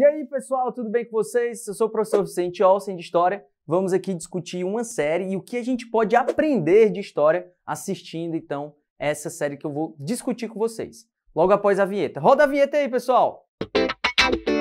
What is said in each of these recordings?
E aí, pessoal, tudo bem com vocês? Eu sou o professor Vicente Olsen de História. Vamos aqui discutir uma série e o que a gente pode aprender de história assistindo, então, essa série que eu vou discutir com vocês. Logo após a vinheta. Roda a vinheta aí, pessoal! Música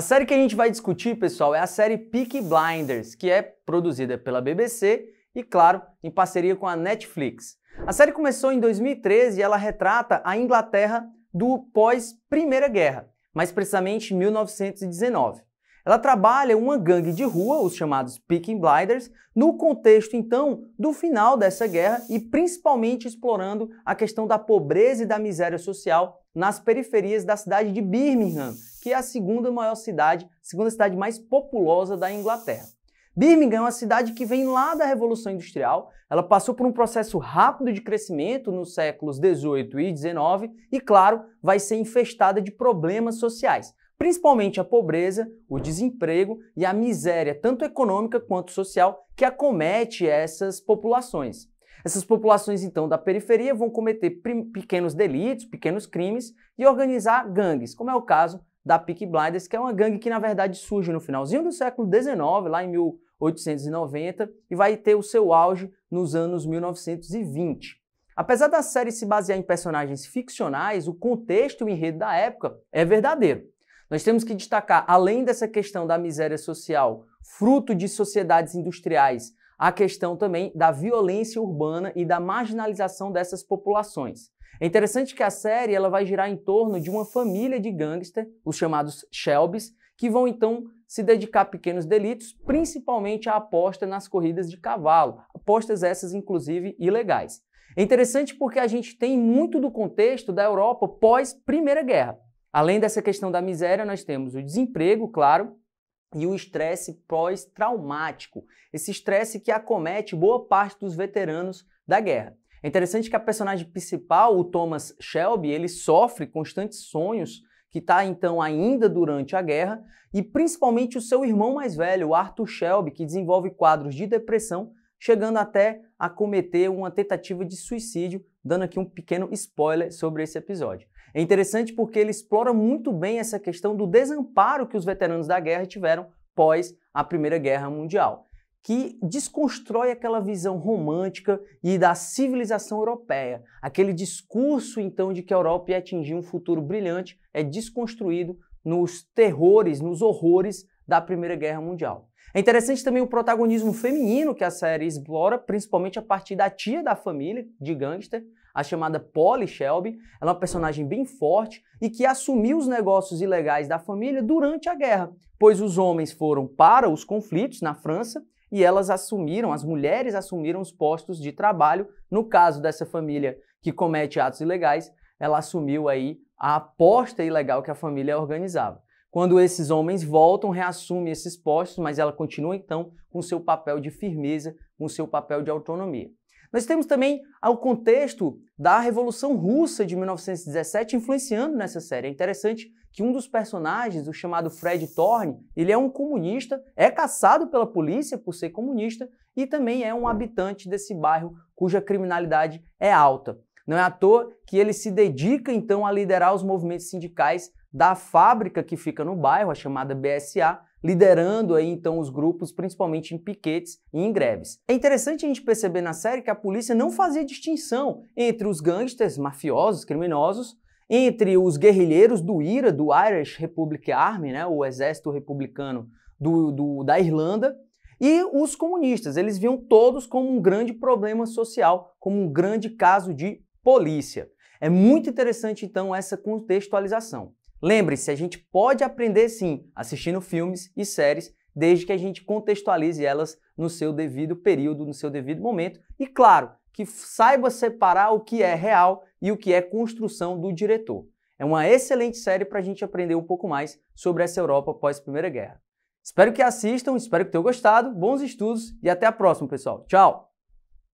A série que a gente vai discutir, pessoal, é a série Peaky Blinders, que é produzida pela BBC e, claro, em parceria com a Netflix. A série começou em 2013 e ela retrata a Inglaterra do pós-Primeira Guerra, mais precisamente 1919. Ela trabalha uma gangue de rua, os chamados Peaky Blinders, no contexto então do final dessa guerra e principalmente explorando a questão da pobreza e da miséria social nas periferias da cidade de Birmingham, que é a segunda maior cidade, segunda cidade mais populosa da Inglaterra. Birmingham é uma cidade que vem lá da Revolução Industrial, ela passou por um processo rápido de crescimento nos séculos 18 e 19 e, claro, vai ser infestada de problemas sociais, principalmente a pobreza, o desemprego e a miséria, tanto econômica quanto social, que acomete essas populações. Essas populações, então, da periferia vão cometer pequenos delitos, pequenos crimes e organizar gangues, como é o caso da Peak Blinders, que é uma gangue que na verdade surge no finalzinho do século XIX, lá em 1890, e vai ter o seu auge nos anos 1920. Apesar da série se basear em personagens ficcionais, o contexto e o enredo da época é verdadeiro. Nós temos que destacar, além dessa questão da miséria social, fruto de sociedades industriais a questão também da violência urbana e da marginalização dessas populações. É interessante que a série ela vai girar em torno de uma família de gangster, os chamados Shelbys, que vão então se dedicar a pequenos delitos, principalmente a aposta nas corridas de cavalo, apostas essas inclusive ilegais. É interessante porque a gente tem muito do contexto da Europa pós Primeira Guerra. Além dessa questão da miséria, nós temos o desemprego, claro, e o estresse pós-traumático, esse estresse que acomete boa parte dos veteranos da guerra. É interessante que a personagem principal, o Thomas Shelby, ele sofre constantes sonhos que está então ainda durante a guerra, e principalmente o seu irmão mais velho, o Arthur Shelby, que desenvolve quadros de depressão, chegando até a cometer uma tentativa de suicídio, dando aqui um pequeno spoiler sobre esse episódio. É interessante porque ele explora muito bem essa questão do desamparo que os veteranos da guerra tiveram pós a Primeira Guerra Mundial, que desconstrói aquela visão romântica e da civilização europeia. Aquele discurso então de que a Europa ia atingir um futuro brilhante é desconstruído nos terrores, nos horrores da Primeira Guerra Mundial. É interessante também o protagonismo feminino que a série explora, principalmente a partir da tia da família, de gangster, a chamada Polly Shelby. Ela é uma personagem bem forte e que assumiu os negócios ilegais da família durante a guerra, pois os homens foram para os conflitos na França e elas assumiram, as mulheres assumiram os postos de trabalho. No caso dessa família que comete atos ilegais, ela assumiu aí a aposta ilegal que a família organizava. Quando esses homens voltam, reassume esses postos, mas ela continua então com seu papel de firmeza, com seu papel de autonomia. Nós temos também o contexto da Revolução Russa de 1917 influenciando nessa série. É interessante que um dos personagens, o chamado Fred Thorne, ele é um comunista, é caçado pela polícia por ser comunista e também é um habitante desse bairro cuja criminalidade é alta. Não é à toa que ele se dedica então a liderar os movimentos sindicais da fábrica que fica no bairro, a chamada BSA, liderando aí então os grupos, principalmente em piquetes e em greves. É interessante a gente perceber na série que a polícia não fazia distinção entre os gangsters, mafiosos, criminosos, entre os guerrilheiros do IRA, do Irish Republic Army, né, o exército republicano do, do, da Irlanda, e os comunistas. Eles viam todos como um grande problema social, como um grande caso de polícia. É muito interessante então essa contextualização. Lembre-se, a gente pode aprender sim assistindo filmes e séries, desde que a gente contextualize elas no seu devido período, no seu devido momento, e claro, que saiba separar o que é real e o que é construção do diretor. É uma excelente série para a gente aprender um pouco mais sobre essa Europa pós Primeira Guerra. Espero que assistam, espero que tenham gostado, bons estudos e até a próxima, pessoal. Tchau!